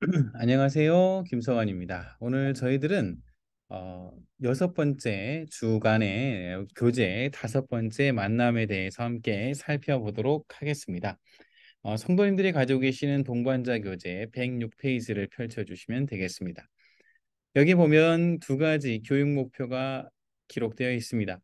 안녕하세요. 김성환입니다. 오늘 저희들은 어, 여섯 번째 주간의 교재 다섯 번째 만남에 대해서 함께 살펴보도록 하겠습니다. 어, 성도님들이 가지고 계시는 동반자 교재 106페이지를 펼쳐주시면 되겠습니다. 여기 보면 두 가지 교육 목표가 기록되어 있습니다.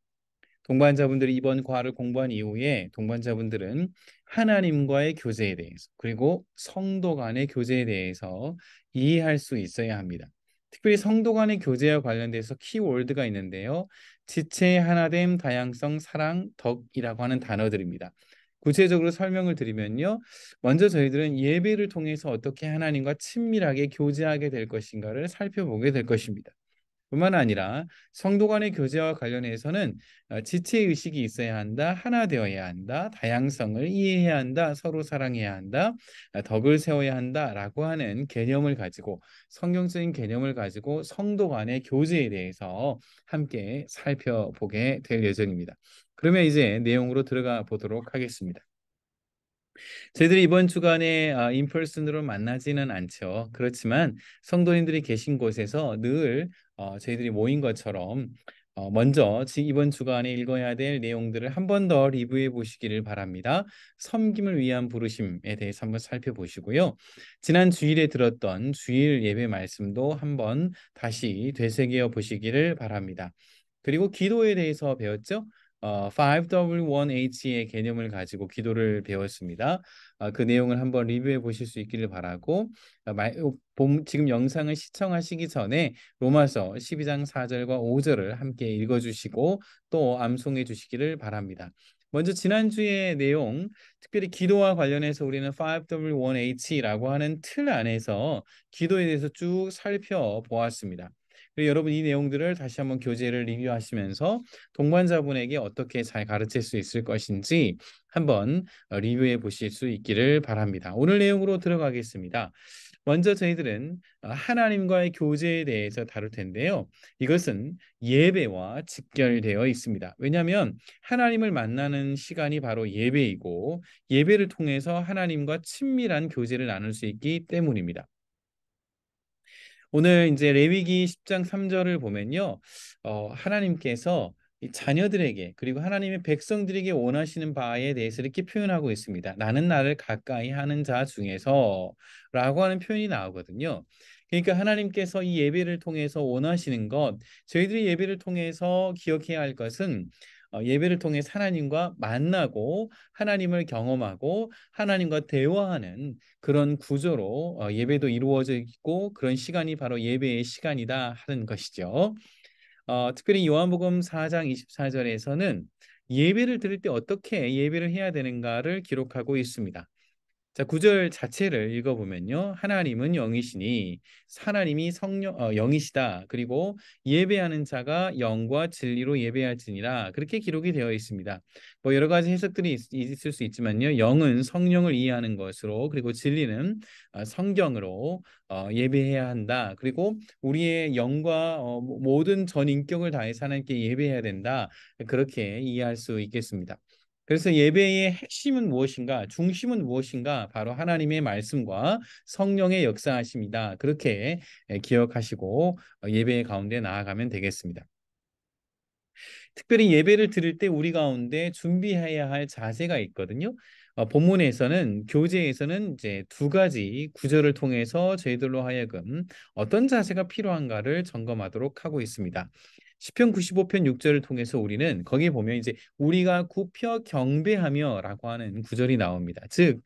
동반자분들이 이번 과를 공부한 이후에 동반자분들은 하나님과의 교제에 대해서 그리고 성도 간의 교제에 대해서 이해할 수 있어야 합니다. 특별히 성도 간의 교제와 관련돼서 키워드가 있는데요. 지체, 하나됨, 다양성, 사랑, 덕이라고 하는 단어들입니다. 구체적으로 설명을 드리면요. 먼저 저희들은 예배를 통해서 어떻게 하나님과 친밀하게 교제하게 될 것인가를 살펴보게 될 것입니다. 뿐만 아니라 성도 간의 교제와 관련해서는 어, 지체 의식이 있어야 한다, 하나 되어야 한다, 다양성을 이해해야 한다, 서로 사랑해야 한다, 어, 덕을 세워야 한다라고 하는 개념을 가지고 성경적인 개념을 가지고 성도 간의 교제에 대해서 함께 살펴보게 될 예정입니다. 그러면 이제 내용으로 들어가 보도록 하겠습니다. 저희들이 이번 주간에 아, 인펄슨으로 만나지는 않죠. 그렇지만 성도님들이 계신 곳에서 늘 어, 저희들이 모인 것처럼 어, 먼저 이번 주간에 읽어야 될 내용들을 한 번 더 리뷰해 보시기를 바랍니다. 섬김을 위한 부르심에 대해서 한번 살펴보시고요. 지난 주일에 들었던 주일 예배 말씀도 한번 다시 되새겨 보시기를 바랍니다. 그리고 기도에 대해서 배웠죠? 어, 5W1H의 개념을 가지고 기도를 배웠습니다. 어, 그 내용을 한번 리뷰해 보실 수 있기를 바라고 어, 어, 지금 영상을 시청하시기 전에 로마서 12장 4절과 5절을 함께 읽어주시고 또 암송해 주시기를 바랍니다. 먼저 지난주의 내용, 특별히 기도와 관련해서 우리는 5W1H라고 하는 틀 안에서 기도에 대해서 쭉 살펴보았습니다. 여러분 이 내용들을 다시 한번 교재를 리뷰하시면서 동반자분에게 어떻게 잘 가르칠 수 있을 것인지 한번 어, 리뷰해 보실 수 있기를 바랍니다. 오늘 내용으로 들어가겠습니다. 먼저 저희들은 어, 하나님과의 교제에 대해서 다룰 텐데요. 이것은 예배와 직결되어 있습니다. 왜냐하면 하나님을 만나는 시간이 바로 예배이고 예배를 통해서 하나님과 친밀한 교제를 나눌 수 있기 때문입니다. 오늘 이제 레위기 10장 3절을 보면요. 어, 하나님께서 자녀들에게 그리고 하나님의 백성들에게 원하시는 바에 대해서 이렇게 표현하고 있습니다. 나는 나를 가까이 하는 자 중에서 라고 하는 표현이 나오거든요. 그러니까 하나님께서 이 예배를 통해서 원하시는 것, 저희들이 예배를 통해서 기억해야 할 것은 어, 예배를 통해 하나님과 만나고 하나님을 경험하고 하나님과 대화하는 그런 구조로 어, 예배도 이루어져 있고 그런 시간이 바로 예배의 시간이다 하는 것이죠. 어, 특별히 요한복음 4장 24절에서는 예배를 드릴 때 어떻게 예배를 해야 되는가를 기록하고 있습니다. 자, 구절 자체를 읽어보면요. 하나님은 영이시니 하나님이 성령 어, 영이시다. 그리고 예배하는 자가 영과 진리로 예배할지니라. 그렇게 기록이 되어 있습니다. 뭐 여러 가지 해석들이 있, 있을 수 있지만요. 영은 성령을 이해하는 것으로 그리고 진리는 어, 성경으로 어, 예배해야 한다. 그리고 우리의 영과 어, 모든 전 인격을 다해 하나님께 예배해야 된다. 그렇게 이해할 수 있겠습니다. 그래서 예배의 핵심은 무엇인가? 중심은 무엇인가? 바로 하나님의 말씀과 성령의 역사하십니다. 그렇게 예, 기억하시고 어, 예배의 가운데 나아가면 되겠습니다. 특별히 예배를 드릴 때 우리 가운데 준비해야 할 자세가 있거든요. 어, 본문에서는 교재에서는 이제 두 가지 구절을 통해서 저희들로 하여금 어떤 자세가 필요한가를 점검하도록 하고 있습니다. 10편 95편 6절을 통해서 우리는 거기에 보면 이제 우리가 굽혀 경배하며라고 하는 구절이 나옵니다. 즉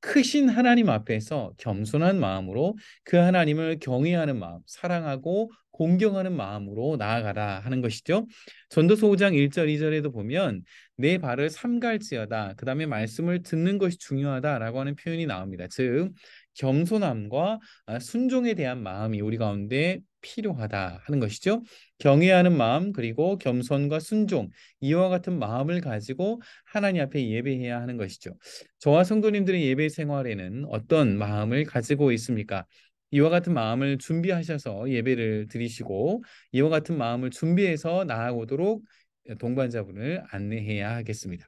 크신 하나님 앞에서 겸손한 마음으로 그 하나님을 경외하는 마음, 사랑하고 공경하는 마음으로 나아가라 하는 것이죠. 전도서 5장 1절 2절에도 보면 내 발을 삼갈지어다. 그다음에 말씀을 듣는 것이 중요하다라고 하는 표현이 나옵니다. 즉 겸손함과 아, 순종에 대한 마음이 우리 가운데 필요하다 하는 것이죠. 경외하는 마음 그리고 겸손과 순종 이와 같은 마음을 가지고 하나님 앞에 예배해야 하는 것이죠. 저와 성도님들의 예배 생활에는 어떤 마음을 가지고 있습니까? 이와 같은 마음을 준비하셔서 예배를 드리시고 이와 같은 마음을 준비해서 나아오도록 동반자분을 안내해야 하겠습니다.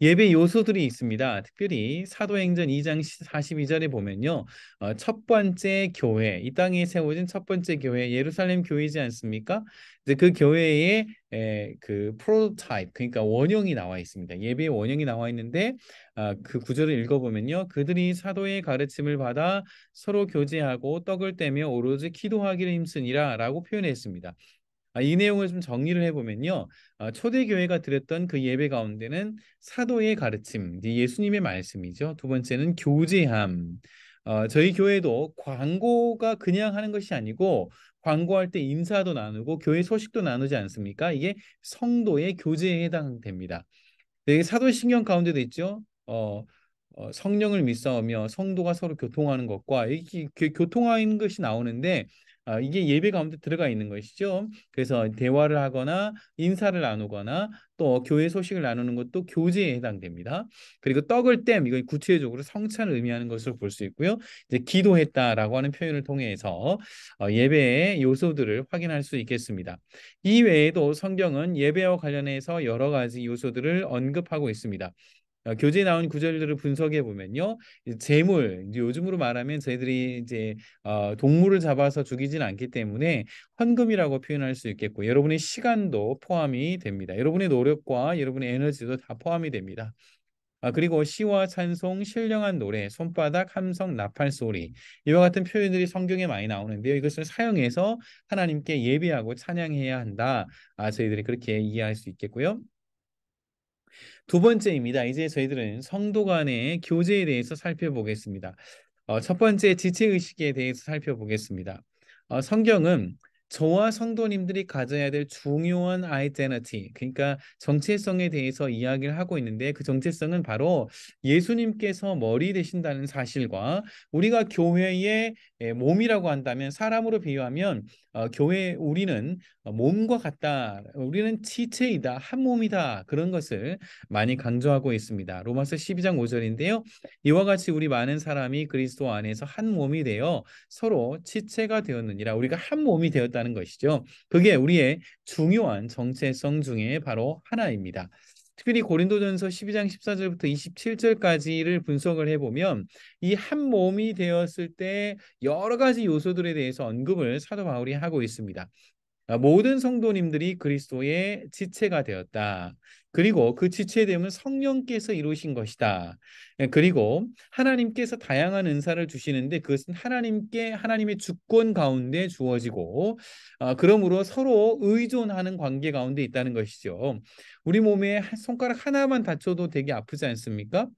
예배 요소들이 있습니다. 특별히 사도행전 2장 42절에 보면요. 어, 첫 번째 교회, 이 땅에 세워진 첫 번째 교회, 예루살렘 교회지 않습니까? 이제 그 교회의 에, 그 프로토타입, 그러니까 원형이 나와 있습니다. 예배의 원형이 나와 있는데 아, 그 구절을 읽어보면요. 그들이 사도의 가르침을 받아 서로 교제하고 떡을 떼며 오로지 기도하기를 힘쓰니라 라고 표현했습니다. 아, 이 내용을 좀 정리를 해보면요. 아, 초대교회가 드렸던 그 예배 가운데는 사도의 가르침, 네, 예수님의 말씀이죠. 두 번째는 교제함. 어, 저희 교회도 광고가 그냥 하는 것이 아니고 광고할 때 인사도 나누고 교회 소식도 나누지 않습니까? 이게 성도의 교제에 해당됩니다. 네, 사도신경 가운데도 있죠. 어, 어, 성령을 믿사오며 성도가 서로 교통하는 것과 이렇게 교통하는 것이 나오는데 아, 이게 예배 가운데 들어가 있는 것이죠. 그래서 대화를 하거나 인사를 나누거나 또 교회 소식을 나누는 것도 교제에 해당됩니다. 그리고 떡을 땜 이건 구체적으로 성찬을 의미하는 것으로 볼 수 있고요. 이제 기도했다라고 하는 표현을 통해서 어, 예배의 요소들을 확인할 수 있겠습니다. 이외에도 성경은 예배와 관련해서 여러 가지 요소들을 언급하고 있습니다. 어, 교재에 나온 구절들을 분석해 보면요. 재물, 요즘으로 말하면 저희들이 이제 어, 동물을 잡아서 죽이진 않기 때문에 헌금이라고 표현할 수 있겠고 여러분의 시간도 포함이 됩니다. 여러분의 노력과 여러분의 에너지도 다 포함이 됩니다. 아, 그리고 시와 찬송, 신령한 노래, 손바닥, 함성, 나팔 소리 이와 같은 표현들이 성경에 많이 나오는데요. 이것을 사용해서 하나님께 예배하고 찬양해야 한다. 아, 저희들이 그렇게 이해할 수 있겠고요. 두 번째입니다. 이제 저희들은 성도 간의 교제에 대해서 살펴보겠습니다. 어, 첫 번째 지체의식에 대해서 살펴보겠습니다. 어, 성경은 저와 성도님들이 가져야 될 중요한 아이덴티티, 그러니까 정체성에 대해서 이야기를 하고 있는데 그 정체성은 바로 예수님께서 머리 되신다는 사실과 우리가 교회의 예, 몸이라고 한다면 사람으로 비유하면 어, 교회 우리는 어, 몸과 같다, 우리는 지체이다, 한 몸이다 그런 것을 많이 강조하고 있습니다. 로마서 12장 5절인데요. 이와 같이 우리 많은 사람이 그리스도 안에서 한 몸이 되어 서로 지체가 되었느니라 우리가 한 몸이 되었다. 있다는 것이죠. 그게 우리의 중요한 정체성 중에 바로 하나입니다. 특별히 고린도전서 12장 14절부터 27절까지를 분석을 해보면 이 한 몸이 되었을 때 여러 가지 요소들에 대해서 언급을 사도 바울이 하고 있습니다. 아, 모든 성도님들이 그리스도의 지체가 되었다. 그리고 그 지체됨은 성령께서 이루신 것이다. 예, 그리고 하나님께서 다양한 은사를 주시는데 그것은 하나님께 하나님의 주권 가운데 주어지고 아, 그러므로 서로 의존하는 관계 가운데 있다는 것이죠. 우리 몸에 손가락 하나만 다쳐도 되게 아프지 않습니까?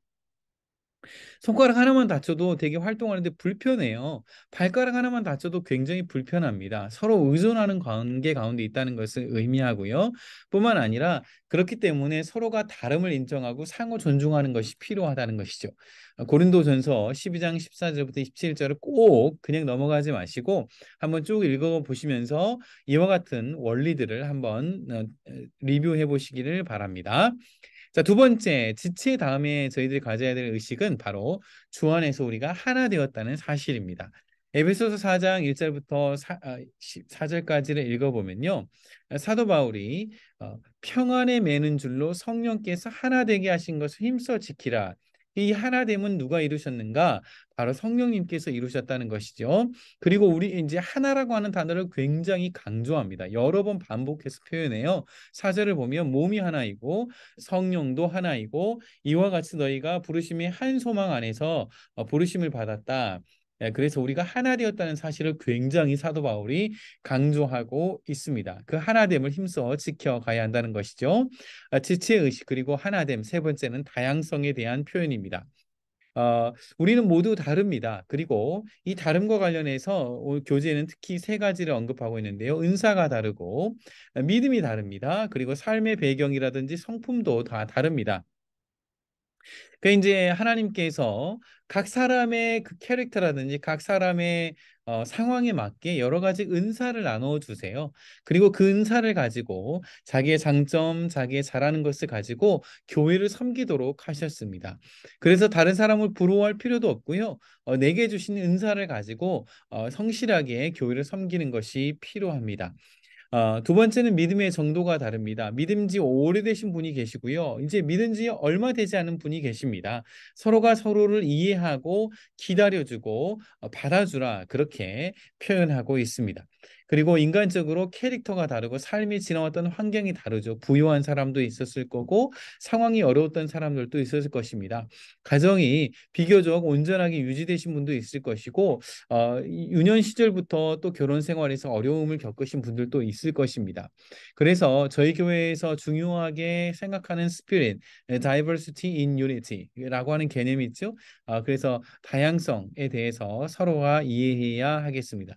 손가락 하나만 다쳐도 되게 활동하는데 불편해요. 발가락 하나만 다쳐도 굉장히 불편합니다. 서로 의존하는 관계 가운데 있다는 것을 의미하고요. 뿐만 아니라 그렇기 때문에 서로가 다름을 인정하고 상호 존중하는 것이 필요하다는 것이죠. 고린도전서 12장 14절부터 27절을 꼭 그냥 넘어가지 마시고 한번 쭉 읽어 보시면서 이와 같은 원리들을 한번 어, 리뷰해 보시기를 바랍니다. 자, 두 번째, 지체 다음에 저희들이 가져야 될 의식은 바로 주 안에서 우리가 하나 되었다는 사실입니다. 에베소서 4장 1절부터 4, 4절까지를 아, 읽어보면요. 사도 바울이 어, 평안에 매는 줄로 성령께서 하나 되게 하신 것을 힘써 지키라 이 하나됨은 누가 이루셨는가? 바로 성령님께서 이루셨다는 것이죠. 그리고 우리 이제 하나라고 하는 단어를 굉장히 강조합니다. 여러 번 반복해서 표현해요. 사절을 보면 몸이 하나이고 성령도 하나이고 이와 같이 너희가 부르심의 한 소망 안에서 어, 부르심을 받았다. 예, 그래서 우리가 하나 되었다는 사실을 굉장히 사도 바울이 강조하고 있습니다. 그 하나됨을 힘써 지켜가야 한다는 것이죠. 아, 지체 의식 그리고 하나됨 세 번째는 다양성에 대한 표현입니다. 어, 우리는 모두 다릅니다. 그리고 이 다름과 관련해서 교재는 특히 세 가지를 언급하고 있는데요. 은사가 다르고 아, 믿음이 다릅니다. 그리고 삶의 배경이라든지 성품도 다 다릅니다. 그 이제 하나님께서 각 사람의 그 캐릭터라든지 각 사람의 어, 상황에 맞게 여러 가지 은사를 나누어 주세요. 그리고 그 은사를 가지고 자기의 장점, 자기의 잘하는 것을 가지고 교회를 섬기도록 하셨습니다. 그래서 다른 사람을 부러워할 필요도 없고요. 어, 내게 주신 은사를 가지고 어, 성실하게 교회를 섬기는 것이 필요합니다. 어, 두 번째는 믿음의 정도가 다릅니다. 믿음 지 오래되신 분이 계시고요. 이제 믿은 지 얼마 되지 않은 분이 계십니다. 서로가 서로를 이해하고 기다려주고 어, 받아주라 그렇게 표현하고 있습니다. 그리고 인간적으로 캐릭터가 다르고 삶이 지나왔던 환경이 다르죠. 부유한 사람도 있었을 거고 상황이 어려웠던 사람들도 있었을 것입니다. 가정이 비교적 온전하게 유지되신 분도 있을 것이고 어, 유년 시절부터 또 결혼 생활에서 어려움을 겪으신 분들도 있을 것입니다. 그래서 저희 교회에서 중요하게 생각하는 스피릿, 네, diversity in unity라고 하는 개념이 있죠. 어, 그래서 다양성에 대해서 서로가 이해해야 하겠습니다.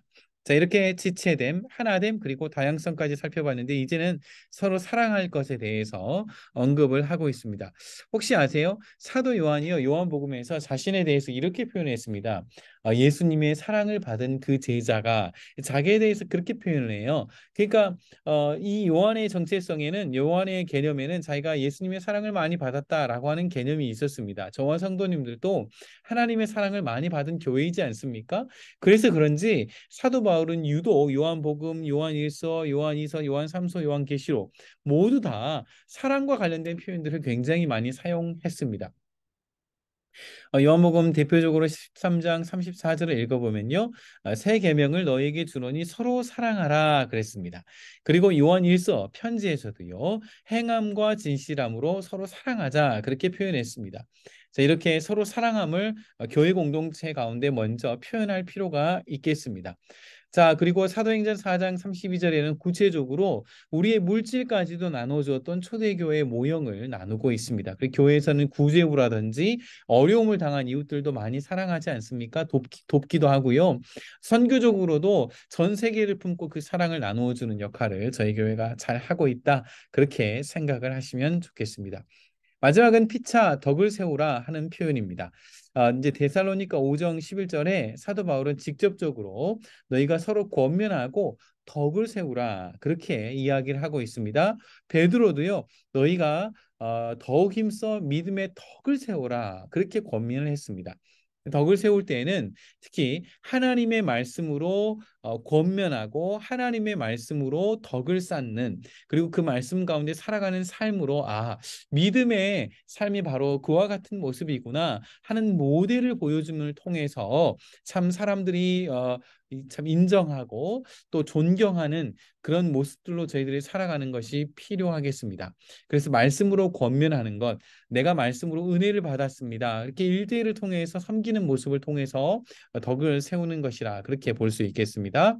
자, 이렇게 지체됨, 하나됨, 그리고 다양성까지 살펴봤는데 이제는 서로 사랑할 것에 대해서 언급을 하고 있습니다. 혹시 아세요? 사도 요한이요. 요한복음에서 자신에 대해서 이렇게 표현했습니다. 아, 예수님의 사랑을 받은 그 제자가 자기에 대해서 그렇게 표현을 해요. 그러니까 어, 이 요한의 정체성에는 요한의 개념에는 자기가 예수님의 사랑을 많이 받았다라고 하는 개념이 있었습니다. 저와 성도님들도 하나님의 사랑을 많이 받은 교회이지 않습니까? 그래서 그런지 사도 바울은 유독 요한복음, 요한일서, 요한이서, 요한삼서, 요한계시록 모두 다 사랑과 관련된 표현들을 굉장히 많이 사용했습니다. 어, 요한복음 대표적으로 13장 34절을 읽어보면요. 어, 새 계명을 너에게 주노니 서로 사랑하라 그랬습니다. 그리고 요한 일서 편지에서도요. 행함과 진실함으로 서로 사랑하자 그렇게 표현했습니다. 자, 이렇게 서로 사랑함을 어, 교회 공동체 가운데 먼저 표현할 필요가 있겠습니다. 자, 그리고 사도행전 4장 32절에는 구체적으로 우리의 물질까지도 나눠주었던 초대교회의 모형을 나누고 있습니다. 그리고 교회에서는 구제부라든지 어려움을 당한 이웃들도 많이 사랑하지 않습니까? 돕기, 돕기도 하고요. 선교적으로도 전 세계를 품고 그 사랑을 나누어주는 역할을 저희 교회가 잘 하고 있다. 그렇게 생각을 하시면 좋겠습니다. 마지막은 피차 덕을 세우라 하는 표현입니다. 아, 이제 데살로니가 5장 11절에 사도 바울은 직접적으로 너희가 서로 권면하고 덕을 세우라 그렇게 이야기를 하고 있습니다. 베드로도요 너희가 어, 더욱 힘써 믿음의 덕을 세우라 그렇게 권면을 했습니다. 덕을 세울 때에는 특히 하나님의 말씀으로 어, 권면하고 하나님의 말씀으로 덕을 쌓는 그리고 그 말씀 가운데 살아가는 삶으로 아 믿음의 삶이 바로 그와 같은 모습이구나 하는 모델을 보여줌을 통해서 참 사람들이 어, 참 인정하고 또 존경하는 그런 모습들로 저희들이 살아가는 것이 필요하겠습니다. 그래서 말씀으로 권면하는 것, 내가 말씀으로 은혜를 받았습니다. 이렇게 일대일을 통해서 섬기는 모습을 통해서 덕을 세우는 것이라 그렇게 볼 수 있겠습니다.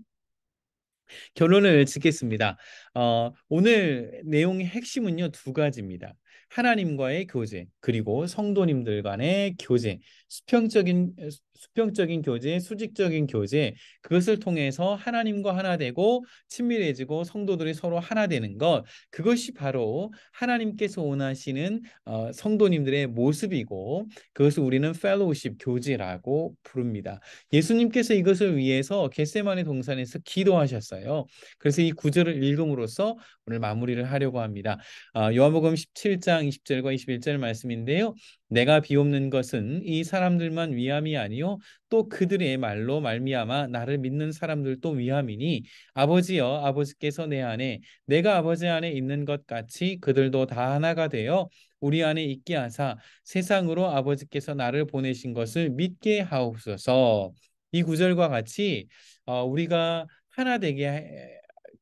결론을 짓겠습니다. 어, 오늘 내용의 핵심은요 두 가지입니다. 하나님과의 교제 그리고 성도님들 간의 교제 수평적인 수평적인 교제, 수직적인 교제 그것을 통해서 하나님과 하나 되고 친밀해지고 성도들이 서로 하나 되는 것 그것이 바로 하나님께서 원하시는 어, 성도님들의 모습이고 그것을 우리는 펠로우십 교제라고 부릅니다. 예수님께서 이것을 위해서 겟세마네 동산에서 기도하셨어요. 그래서 이 구절을 읽음으로써 오늘 마무리를 하려고 합니다. 아, 요한복음 17장 20절과 21절 말씀인데요. 내가 비옵는 것은 이 사람들만 위함이 아니요 또 그들의 말로 말미암아 나를 믿는 사람들도 위함이니 아버지여 아버지께서 내 안에 내가 아버지 안에 있는 것 같이 그들도 다 하나가 되어 우리 안에 있게 하사 세상으로 아버지께서 나를 보내신 것을 믿게 하옵소서. 이 구절과 같이 어, 우리가 하나 되게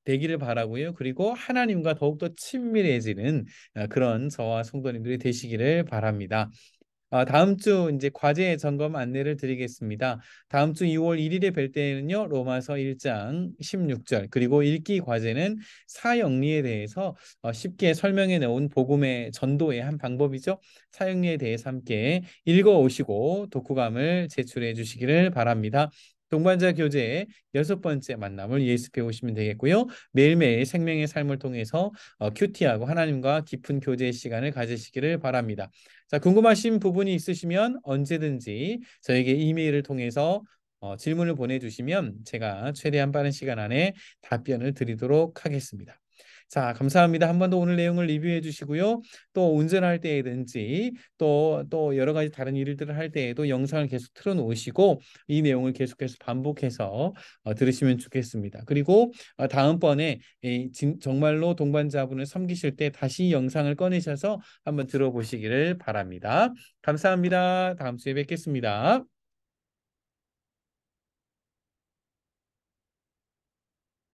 되기를 바라고요. 그리고 하나님과 더욱더 친밀해지는 아, 그런 저와 성도님들이 되시기를 바랍니다. 아, 다음 주 이제 과제 점검 안내를 드리겠습니다. 다음 주 2월 1일에 뵐 때는요. 로마서 1장 16절 그리고 읽기 과제는 사역리에 대해서 어, 쉽게 설명해 놓은 복음의 전도의 한 방법이죠. 사역리에 대해서 함께 읽어 오시고 독후감을 제출해 주시기를 바랍니다. 동반자 교재의 여섯 번째 만남을 예습해 오시면 되겠고요. 매일매일 생명의 삶을 통해서 어, 큐티하고 하나님과 깊은 교제의 시간을 가지시기를 바랍니다. 자, 궁금하신 부분이 있으시면 언제든지 저에게 이메일을 통해서 어, 질문을 보내주시면 제가 최대한 빠른 시간 안에 답변을 드리도록 하겠습니다. 자, 감사합니다. 한 번 더 오늘 내용을 리뷰해 주시고요. 또 운전할 때든지 또, 또 여러 가지 다른 일들을 할 때에도 영상을 계속 틀어 놓으시고 이 내용을 계속해서 반복해서 어, 들으시면 좋겠습니다. 그리고 어, 다음번에 이, 진, 정말로 동반자분을 섬기실 때 다시 영상을 꺼내셔서 한번 들어보시기를 바랍니다. 감사합니다. 다음 주에 뵙겠습니다.